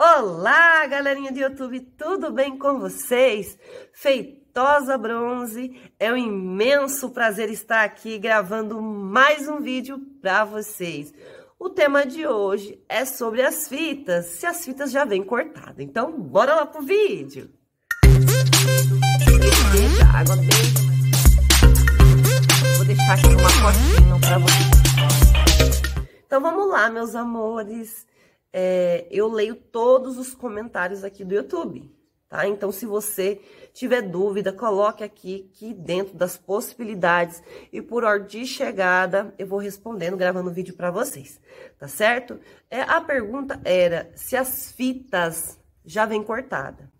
Olá, galerinha do YouTube, tudo bem com vocês? Feitosa Bronze, é um imenso prazer estar aqui gravando mais um vídeo para vocês. O tema de hoje é sobre as fitas, se as fitas já vêm cortadas. Então, bora lá pro vídeo! Vou deixar aqui uma vocês. Então, vamos lá, meus amores é, eu leio todos os comentários aqui do YouTube, tá? Então, se você tiver dúvida, coloque aqui que dentro das possibilidades e por ordem de chegada eu vou respondendo, gravando vídeo para vocês, tá certo? É, a pergunta era se as fitas já vêm cortada.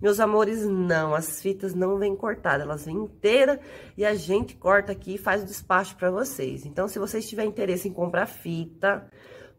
Meus amores, não, as fitas não vêm cortadas, elas vêm inteira e a gente corta aqui e faz o despacho para vocês. Então, se vocês tiverem interesse em comprar fita,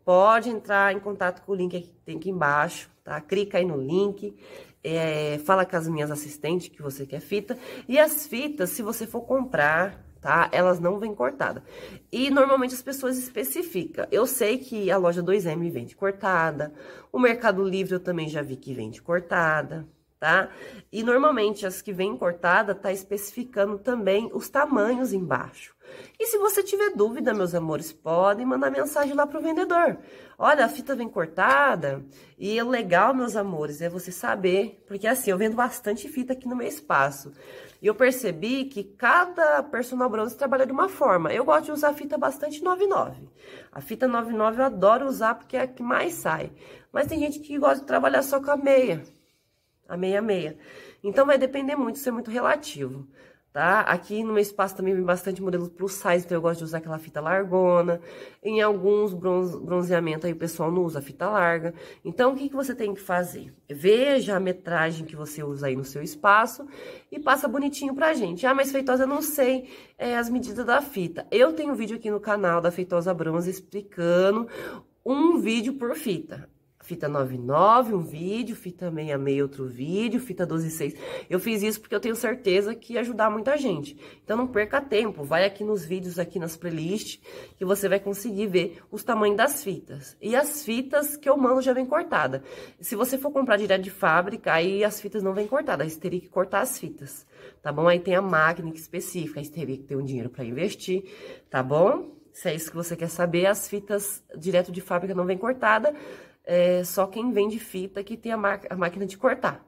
pode entrar em contato com o link que tem aqui embaixo, tá? Clica aí no link, é, fala com as minhas assistentes que você quer fita. E as fitas, se você for comprar, tá? Elas não vêm cortada. E normalmente as pessoas especificam. Eu sei que a loja 2M vende cortada, o Mercado Livre eu também já vi que vende cortada, tá? E normalmente as que vêm cortada tá especificando também os tamanhos embaixo. E se você tiver dúvida, meus amores, podem mandar mensagem lá pro vendedor. Olha, a fita vem cortada e é legal, meus amores, é você saber, porque assim, eu vendo bastante fita aqui no meu espaço. E eu percebi que cada personal bronze trabalha de uma forma. Eu gosto de usar a fita bastante 99. A fita 99 eu adoro usar porque é a que mais sai. Mas tem gente que gosta de trabalhar só com a meia a meia meia. Então vai depender muito, isso é muito relativo, tá? Aqui no meu espaço também vem bastante modelo plus size, então eu gosto de usar aquela fita largona. Em alguns bronzeamentos aí o pessoal não usa fita larga. Então o que, que você tem que fazer? Veja a metragem que você usa aí no seu espaço e passa bonitinho pra gente. Ah, mas feitosa, eu não sei é, as medidas da fita. Eu tenho um vídeo aqui no canal da Feitosa Bronze explicando um vídeo por fita fita 99, um vídeo, fita 66, outro vídeo, fita 126. Eu fiz isso porque eu tenho certeza que ia ajudar muita gente. Então não perca tempo, vai aqui nos vídeos, aqui nas playlists, que você vai conseguir ver os tamanhos das fitas. E as fitas que eu mando já vem cortada. Se você for comprar direto de fábrica, aí as fitas não vêm cortadas, aí você teria que cortar as fitas, tá bom? Aí tem a máquina específica, aí você teria que ter um dinheiro para investir, tá bom? Se é isso que você quer saber, as fitas direto de fábrica não vêm cortada é, só quem vende fita que tem a, a máquina de cortar,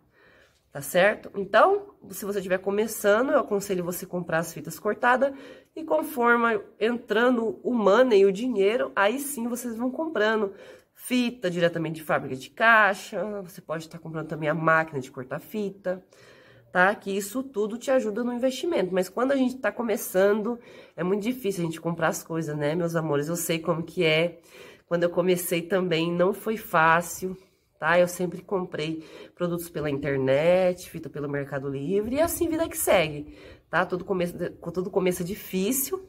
tá certo? Então, se você estiver começando, eu aconselho você comprar as fitas cortadas e conforme entrando o money, o dinheiro, aí sim vocês vão comprando fita diretamente de fábrica de caixa, você pode estar tá comprando também a máquina de cortar fita, tá? Que isso tudo te ajuda no investimento, mas quando a gente está começando, é muito difícil a gente comprar as coisas, né, meus amores? Eu sei como que é, quando eu comecei também não foi fácil, tá? Eu sempre comprei produtos pela internet, fita pelo Mercado Livre e assim vida que segue, tá? Todo começo, todo começo é difícil,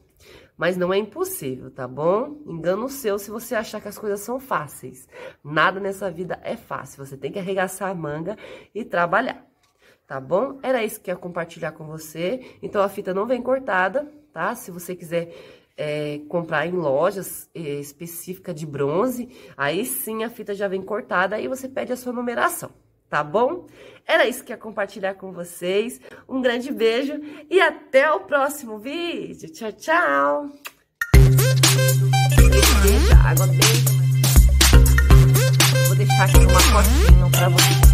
mas não é impossível, tá bom? Engano seu se você achar que as coisas são fáceis. Nada nessa vida é fácil, você tem que arregaçar a manga e trabalhar tá bom? Era isso que eu ia compartilhar com você. Então, a fita não vem cortada, tá? Se você quiser é, comprar em lojas é, específica de bronze, aí sim a fita já vem cortada, aí você pede a sua numeração, tá bom? Era isso que ia compartilhar com vocês, um grande beijo e até o próximo vídeo, tchau, tchau! Água, vou deixar aqui uma pra